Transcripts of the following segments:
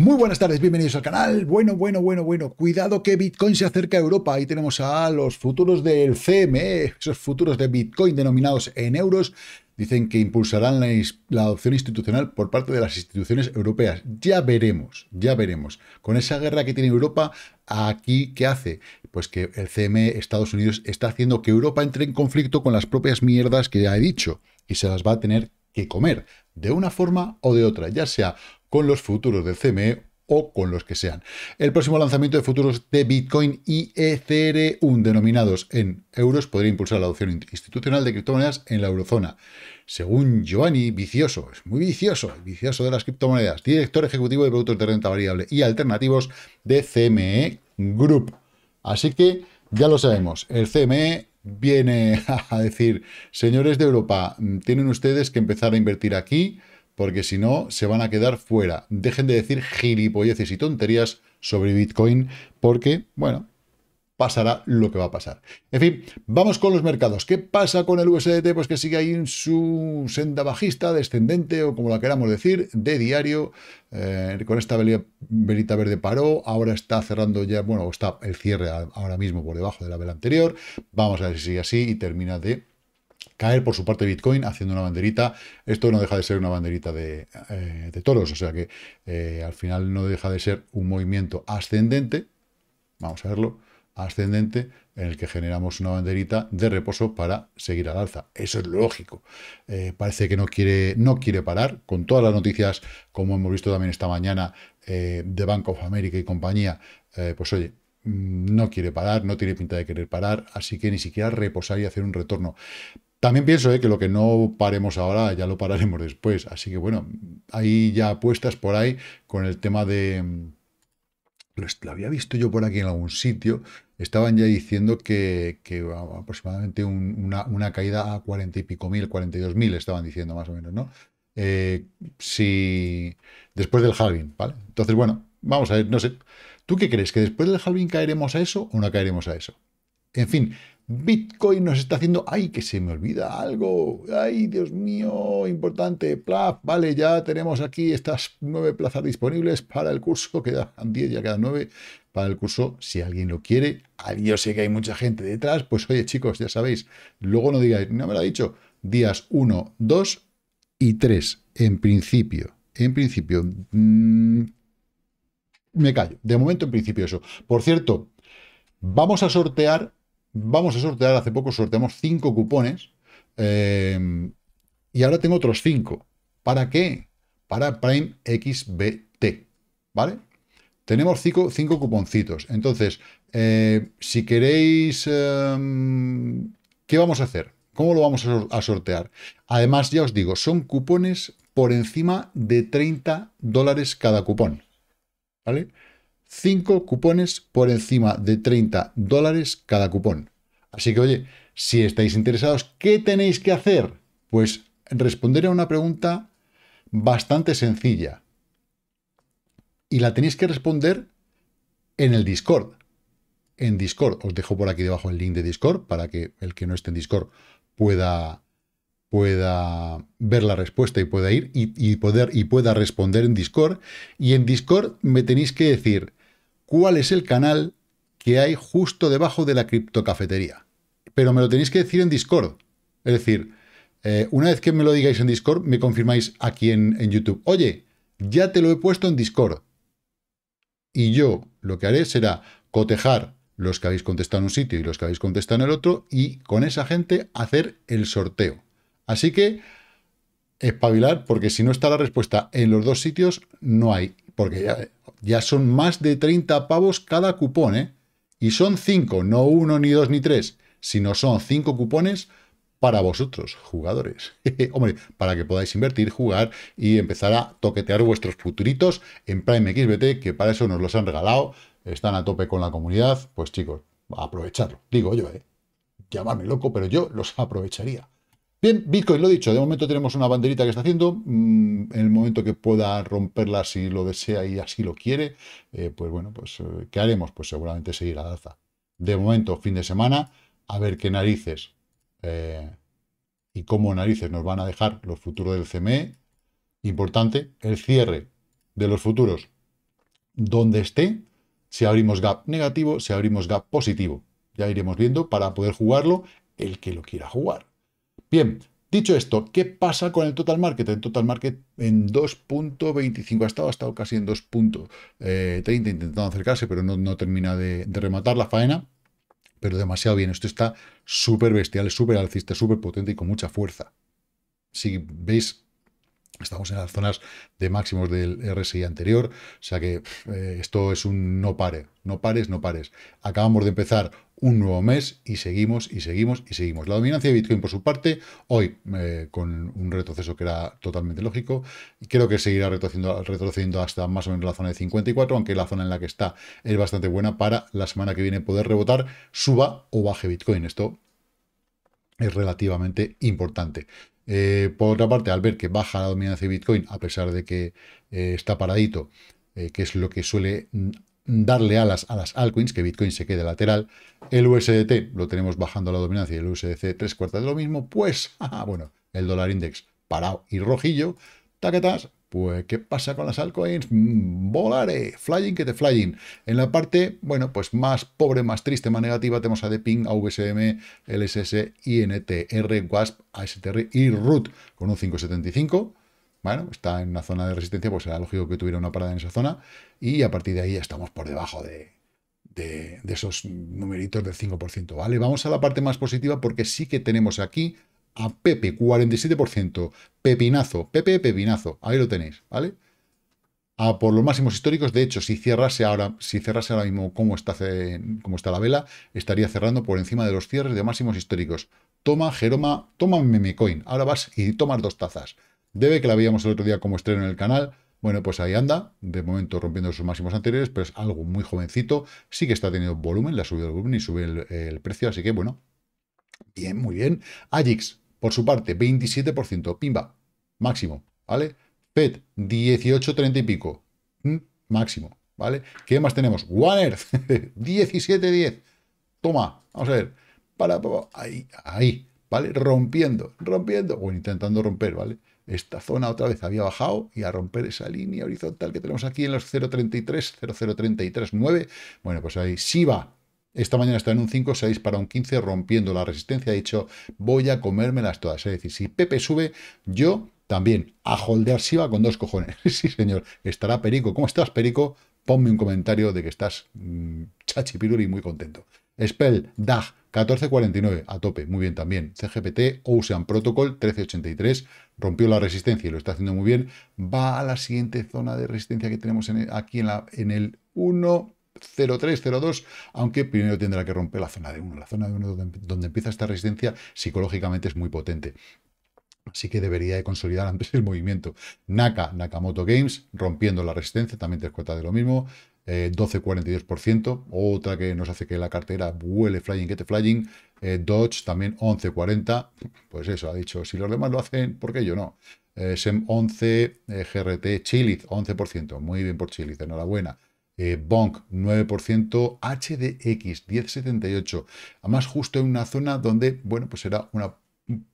Muy buenas tardes, bienvenidos al canal. Bueno, bueno, bueno, bueno. Cuidado que Bitcoin se acerca a Europa. Ahí tenemos a los futuros del CME, esos futuros de Bitcoin denominados en euros. Dicen que impulsarán la, adopción institucional por parte de las instituciones europeas. Ya veremos, ya veremos. Con esa guerra que tiene Europa, aquí, ¿qué hace? Pues que el CME, Estados Unidos, está haciendo que Europa entre en conflicto con las propias mierdas que ya he dicho. Y se las va a tener que comer, de una forma o de otra, ya sea con los futuros del CME o con los que sean. El próximo lanzamiento de futuros de Bitcoin y un denominados en euros podría impulsar la adopción institucional de criptomonedas en la eurozona. Según Giovanni, vicioso, es muy vicioso, vicioso de las criptomonedas, director ejecutivo de productos de renta variable y alternativos de CME Group. Así que ya lo sabemos, el CME viene a decir, señores de Europa, tienen ustedes que empezar a invertir aquí porque si no, se van a quedar fuera. Dejen de decir gilipolleces y tonterías sobre Bitcoin, porque, bueno, pasará lo que va a pasar. En fin, vamos con los mercados. ¿Qué pasa con el USDT? Pues que sigue ahí en su senda bajista, descendente o como la queramos decir, de diario. Eh, con esta velita verde paró, ahora está cerrando ya, bueno, está el cierre ahora mismo por debajo de la vela anterior. Vamos a ver si sigue así y termina de caer por su parte Bitcoin haciendo una banderita. Esto no deja de ser una banderita de, eh, de toros, o sea que eh, al final no deja de ser un movimiento ascendente, vamos a verlo, ascendente, en el que generamos una banderita de reposo para seguir al alza. Eso es lógico. Eh, parece que no quiere, no quiere parar, con todas las noticias, como hemos visto también esta mañana, de Bank of America y compañía, pues oye, mm, no quiere parar, no tiene pinta de querer parar, así que ni siquiera reposar y hacer un retorno. También pienso eh, que lo que no paremos ahora ya lo pararemos después. Así que bueno, hay ya apuestas por ahí con el tema de... Mm, lo había visto yo por aquí en algún sitio. Estaban ya diciendo que, aproximadamente una, caída a 40 y pico mil, 42 mil, estaban diciendo más o menos, ¿no? Eh, si después del halving, ¿vale? Entonces, bueno, vamos a ver, no sé. ¿Tú qué crees? ¿Que después del halving caeremos a eso o no caeremos a eso? En fin, Bitcoin nos está haciendo, ay, que se me olvida algo, ay, Dios mío, importante, plaf, vale, ya tenemos aquí estas nueve plazas disponibles para el curso, quedan diez, ya quedan nueve, para el curso, si alguien lo quiere, yo sé que hay mucha gente detrás, pues oye chicos, ya sabéis, luego no digáis, no me lo ha dicho, días 1, 2 y 3, en principio, en principio, mm, me callo, de momento en principio eso. Por cierto, vamos a sortear vamos a sortear, hace poco sorteamos cinco cupones eh, y ahora tengo otros cinco ¿Para qué? Para Prime XBT, ¿vale? Tenemos cinco cuponcitos. Entonces, eh, si queréis, em, ¿qué vamos a hacer? ¿Cómo lo vamos a sortear? Además, ya os digo, son cupones por encima de 30 dólares cada cupón, ¿vale? 5 cupones por encima de 30 dólares cada cupón. Así que, oye, si estáis interesados, ¿qué tenéis que hacer? Pues responder a una pregunta bastante sencilla. Y la tenéis que responder en el Discord. En Discord. Os dejo por aquí debajo el link de Discord para que el que no esté en Discord pueda, pueda ver la respuesta y pueda ir y, poder, y pueda responder en Discord. Y en Discord me tenéis que decir cuál es el canal que hay justo debajo de la criptocafetería. Pero me lo tenéis que decir en Discord. Es decir, eh, una vez que me lo digáis en Discord, me confirmáis aquí en YouTube. Oye, ya te lo he puesto en Discord. Y yo lo que haré será cotejar los que habéis contestado en un sitio y los que habéis contestado en el otro y con esa gente hacer el sorteo. Así que espabilar, porque si no está la respuesta en los dos sitios, no hay. Porque ya, ya son más de 30 pavos cada cupón, ¿eh? Y son 5, no uno, ni dos, ni tres, sino son 5 cupones para vosotros, jugadores. Hombre, para que podáis invertir, jugar y empezar a toquetear vuestros futuritos en Prime XBT, que para eso nos los han regalado, están a tope con la comunidad, pues chicos, aprovecharlo. Digo yo, ¿eh? Llamarme loco, pero yo los aprovecharía. Bien, Bitcoin, lo dicho, de momento tenemos una banderita que está haciendo, mm, en el momento que pueda romperla si lo desea y así lo quiere, eh, pues bueno, pues eh, ¿qué haremos? Pues seguramente seguir la alza. De momento, fin de semana, a ver qué narices eh, y cómo narices nos van a dejar los futuros del CME. Importante, el cierre de los futuros, donde esté, si abrimos gap negativo, si abrimos gap positivo. Ya iremos viendo para poder jugarlo el que lo quiera jugar. Bien, dicho esto, ¿qué pasa con el total market? El total market en 2.25 ha estado, ha estado casi en 2.30 intentando acercarse, pero no, no termina de, de rematar la faena pero demasiado bien. Esto está súper bestial, súper alcista, súper potente y con mucha fuerza. Si veis Estamos en las zonas de máximos del RSI anterior, o sea que eh, esto es un no pare, no pares, no pares. Acabamos de empezar un nuevo mes y seguimos y seguimos y seguimos. La dominancia de Bitcoin por su parte, hoy eh, con un retroceso que era totalmente lógico, creo que seguirá retrocediendo hasta más o menos la zona de 54, aunque la zona en la que está es bastante buena para la semana que viene poder rebotar, suba o baje Bitcoin. Esto es relativamente importante. Eh, por otra parte, al ver que baja la dominancia de Bitcoin, a pesar de que eh, está paradito, eh, que es lo que suele darle alas a las altcoins, que Bitcoin se quede lateral, el USDT lo tenemos bajando la dominancia y el USDC tres cuartas de lo mismo, pues, bueno, el dólar index parado y rojillo, taquetas, pues, ¿qué pasa con las altcoins? Mm, volare, flying que te flying. En la parte, bueno, pues más pobre, más triste, más negativa, tenemos a Deping, AVSM, LSS, INTR, WASP, ASTR y ROOT con un 575. Bueno, está en una zona de resistencia, pues era lógico que tuviera una parada en esa zona. Y a partir de ahí ya estamos por debajo de, de, de esos numeritos del 5%, ¿vale? Vamos a la parte más positiva porque sí que tenemos aquí a Pepe, 47%. Pepinazo, Pepe, Pepinazo. Ahí lo tenéis, ¿vale? A por los máximos históricos. De hecho, si cerrase ahora, si cerrase ahora mismo como está, está la vela, estaría cerrando por encima de los cierres de máximos históricos. Toma, Jeroma, toma Memecoin. Ahora vas y tomas dos tazas. Debe que la veíamos el otro día como estreno en el canal. Bueno, pues ahí anda, de momento rompiendo sus máximos anteriores, pero es algo muy jovencito, sí que está teniendo volumen, le ha subido el volumen y sube el, precio, así que bueno, bien, muy bien. Ajix. Por su parte, 27%, pimba, máximo, ¿vale? PET, 18, 30 y pico, mm, máximo, ¿vale? ¿Qué más tenemos? Warner 17, 10. Toma, vamos a ver. Para, ahí, ahí, ¿vale? Rompiendo, rompiendo, o intentando romper, ¿vale? Esta zona otra vez había bajado y a romper esa línea horizontal que tenemos aquí en los 0.33, 9, Bueno, pues ahí sí va, esta mañana está en un 5, 6 para un 15, rompiendo la resistencia. He dicho, voy a comérmelas todas. Es decir, si Pepe sube, yo también. A holdear va con dos cojones. sí, señor. Estará Perico. ¿Cómo estás, Perico? Ponme un comentario de que estás mm, chachi, y muy contento. Spell, DAG, 1449, a tope, muy bien también. CGPT, Ocean Protocol, 1383, rompió la resistencia y lo está haciendo muy bien. Va a la siguiente zona de resistencia que tenemos aquí en, en el 1... 0.3-0.2, aunque primero tendrá que romper la zona de 1. La zona de 1 donde, empieza esta resistencia psicológicamente es muy potente. Así que debería de consolidar antes el movimiento. Naka, Nakamoto Games, rompiendo la resistencia, también te cuenta de lo mismo. Eh, 12,42%, otra que nos hace que la cartera vuele flying, get flying. Eh, Dodge también 11,40%. Pues eso, ha dicho, si los demás lo hacen, ¿por qué yo no? Eh, SEM 11, eh, GRT Chiliz 11%. Muy bien por Chiliz, enhorabuena. Eh, Bonk 9%, HDX 10,78. Además, justo en una zona donde, bueno, pues era una,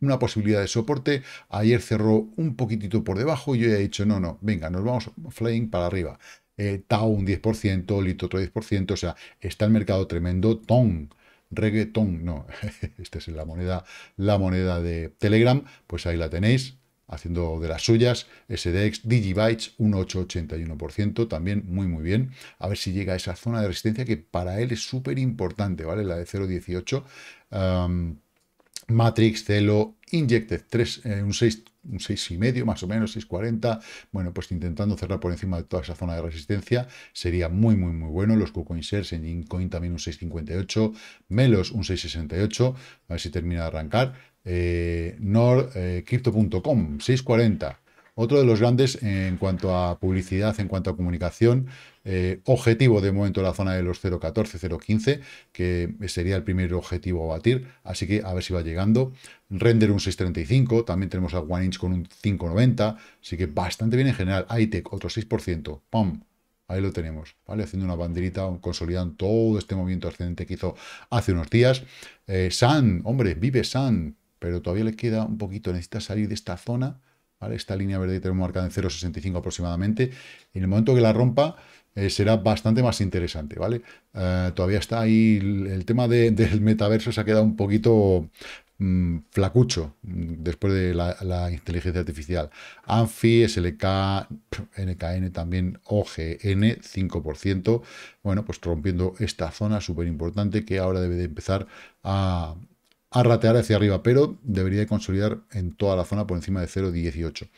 una posibilidad de soporte. Ayer cerró un poquitito por debajo y yo he dicho, no, no, venga, nos vamos flying para arriba. Eh, Tao un 10%, Lito otro 10%, o sea, está el mercado tremendo. Tong, reggaeton, no, esta es la moneda, la moneda de Telegram, pues ahí la tenéis, haciendo de las suyas. SDX Digibytes, un 8,81%, también muy, muy bien. A ver si llega a esa zona de resistencia que para él es súper importante, ¿vale? La de 0,18. Matrix, Celo, Injected 3, eh, un 6,5 más o menos, 6,40. Bueno, pues intentando cerrar por encima de toda esa zona de resistencia sería muy, muy, muy bueno. Los KuCoin en Incoin también un 6,58. Melos un 6,68. A ver si termina de arrancar eh, nordcrypto.com, eh, 640. Otro de los grandes en cuanto a publicidad, en cuanto a comunicación, eh, objetivo de momento la zona de los 0.14, 0.15, que sería el primer objetivo a batir, así que a ver si va llegando. Render un 6.35, también tenemos a One Inch con un 5.90, así que bastante bien en general. ITEC, otro 6%, ¡pam! Ahí lo tenemos, ¿vale? Haciendo una banderita, consolidando todo este movimiento ascendente que hizo hace unos días. Eh, San, hombre, vive San, pero todavía le queda un poquito, necesita salir de esta zona, ¿vale? Esta línea verde que tenemos marcada en 0,65 aproximadamente, y en el momento que la rompa eh, será bastante más interesante, ¿vale? Eh, todavía está ahí, el, tema del metaverso se ha quedado un poquito mm, flacucho mm, después de la, la, inteligencia artificial. ANFI, SLK, NKN también, OGN, 5%, bueno, pues rompiendo esta zona súper importante que ahora debe de empezar a a ratear hacia arriba, pero debería consolidar en toda la zona por encima de 0,18.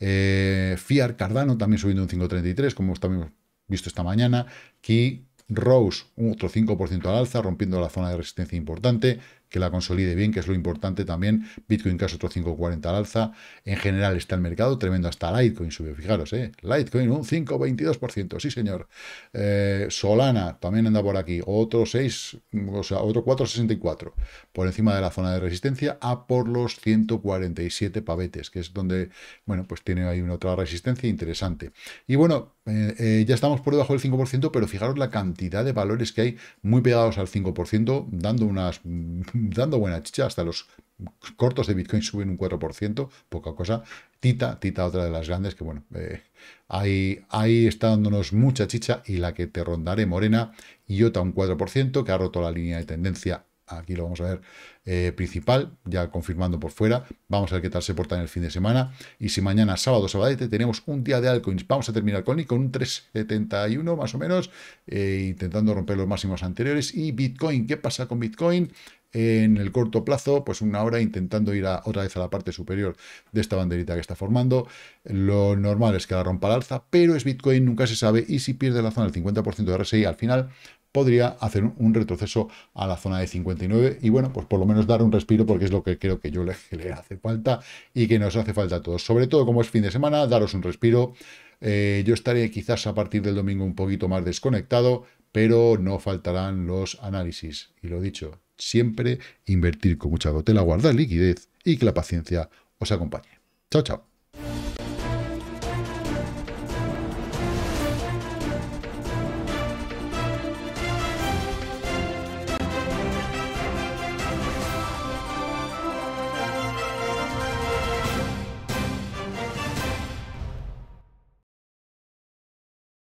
Eh, Fiar Cardano también subiendo un 5,33, como hemos visto esta mañana. Key Rose, otro 5% al alza, rompiendo la zona de resistencia importante que la consolide bien, que es lo importante también. Bitcoin caso otro 5.40 al alza. En general está el mercado tremendo, hasta Litecoin subió, fijaros, ¿eh? Litecoin un 5.22%, sí señor. Eh, Solana también anda por aquí, otro 6, o sea, otro 4.64, por encima de la zona de resistencia, a por los 147 pavetes, que es donde, bueno, pues tiene ahí una otra resistencia interesante. Y bueno, eh, eh, ya estamos por debajo del 5%, pero fijaros la cantidad de valores que hay muy pegados al 5%, dando unas dando buena chicha, hasta los cortos de Bitcoin suben un 4%, poca cosa. Tita, Tita, otra de las grandes, que bueno, eh, ahí, ahí está dándonos mucha chicha y la que te rondaré morena, IOTA un 4%, que ha roto la línea de tendencia aquí lo vamos a ver, eh, principal, ya confirmando por fuera. Vamos a ver qué tal se porta en el fin de semana. Y si mañana, sábado, sabadete, tenemos un día de altcoins. Vamos a terminar con con un 371 más o menos, eh, intentando romper los máximos anteriores. Y Bitcoin, ¿qué pasa con Bitcoin? en el corto plazo, pues una hora intentando ir a, otra vez a la parte superior de esta banderita que está formando. Lo normal es que la rompa al alza, pero es Bitcoin, nunca se sabe, y si pierde la zona del 50% de RSI al final, podría hacer un retroceso a la zona de 59 y bueno, pues por lo menos dar un respiro porque es lo que creo que yo le, hace falta y que nos hace falta a todos. Sobre todo como es fin de semana, daros un respiro. Eh, yo estaré quizás a partir del domingo un poquito más desconectado, pero no faltarán los análisis. Y lo dicho, Siempre invertir con mucha cautela, guardar liquidez y que la paciencia os acompañe. Chao, chao.